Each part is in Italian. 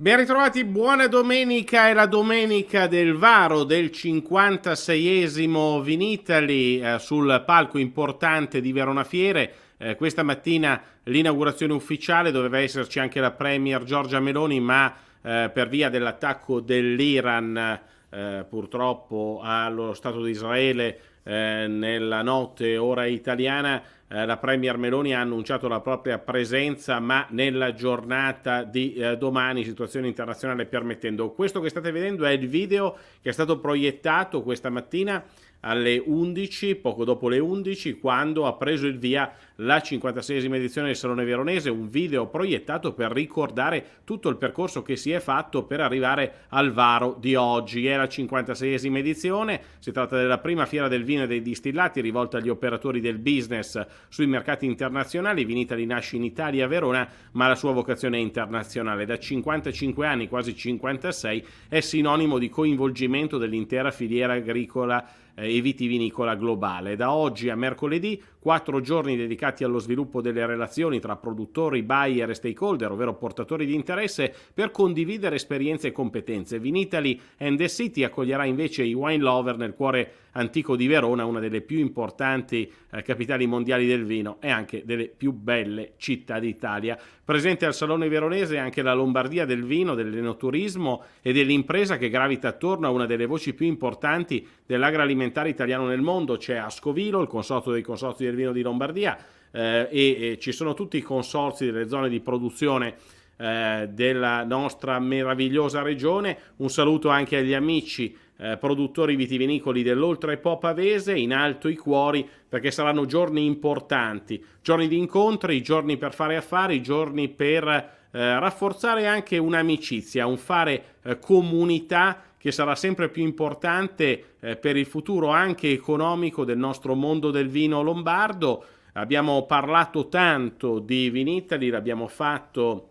Ben ritrovati, buona domenica, è la domenica del Varo del 56esimo Vinitali eh, sul palco importante di Verona Fiere. Eh, questa mattina l'inaugurazione ufficiale doveva esserci anche la Premier Giorgia Meloni, ma eh, per via dell'attacco dell'Iran eh, purtroppo allo Stato di Israele eh, nella notte ora italiana eh, la Premier Meloni ha annunciato la propria presenza ma nella giornata di eh, domani situazione internazionale permettendo. Questo che state vedendo è il video che è stato proiettato questa mattina alle 11, poco dopo le 11, quando ha preso il via la 56esima edizione del Salone Veronese, un video proiettato per ricordare tutto il percorso che si è fatto per arrivare al Varo di oggi. È la 56esima edizione, si tratta della prima fiera del vino e dei distillati rivolta agli operatori del business sui mercati internazionali. Vinitali nasce in Italia a Verona, ma la sua vocazione è internazionale. Da 55 anni, quasi 56, è sinonimo di coinvolgimento dell'intera filiera agricola e eh, vitivinicola globale. Da oggi a mercoledì quattro giorni dedicati allo sviluppo delle relazioni tra produttori, buyer e stakeholder, ovvero portatori di interesse, per condividere esperienze e competenze. Vinitali and the City accoglierà invece i wine lover nel cuore antico di Verona, una delle più importanti eh, capitali mondiali del vino e anche delle più belle città d'Italia. Presente al Salone Veronese anche la Lombardia del vino, dell'enoturismo e dell'impresa che gravita attorno a una delle voci più importanti dell'agroalimentare parlamentare italiano nel mondo, c'è Ascovilo, il consorzio dei consorzi del vino di Lombardia eh, e, e, ci sono tutti i consorzi delle zone di produzione eh, della nostra meravigliosa regione. Un saluto anche agli amici eh, produttori vitivinicoli dell'Oltre Po Pavese, in alto i cuori perché saranno giorni importanti, giorni di incontri, giorni per fare affari, giorni per eh, rafforzare anche un'amicizia, un fare eh, comunità che sarà sempre più importante eh, per il futuro anche economico del nostro mondo del vino lombardo. Abbiamo parlato tanto di Vinitaly, l'abbiamo fatto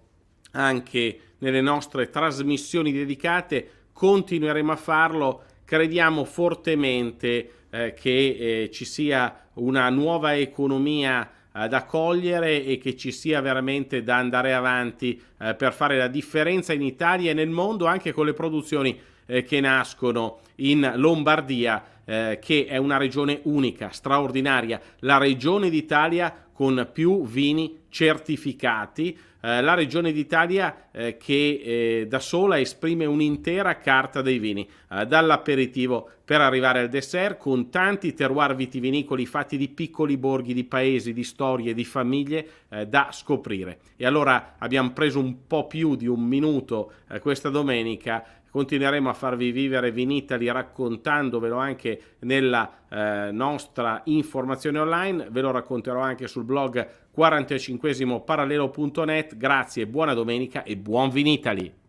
anche nelle nostre trasmissioni dedicate, continueremo a farlo, crediamo fortemente eh, che eh, ci sia una nuova economia eh, da cogliere e che ci sia veramente da andare avanti eh, per fare la differenza in Italia e nel mondo anche con le produzioni eh, che nascono in Lombardia, eh, che è una regione unica, straordinaria, la regione d'Italia con più vini certificati, eh, la regione d'Italia eh, che eh, da sola esprime un'intera carta dei vini, eh, dall'aperitivo per arrivare al dessert, con tanti terroir vitivinicoli fatti di piccoli borghi, di paesi, di storie, di famiglie eh, da scoprire. E allora abbiamo preso un po' più di un minuto questa domenica continueremo a farvi vivere Vinitali raccontandovelo anche nella eh, nostra informazione online, ve lo racconterò anche sul blog 45 parallelo.net. Grazie, buona domenica e buon Vinitali!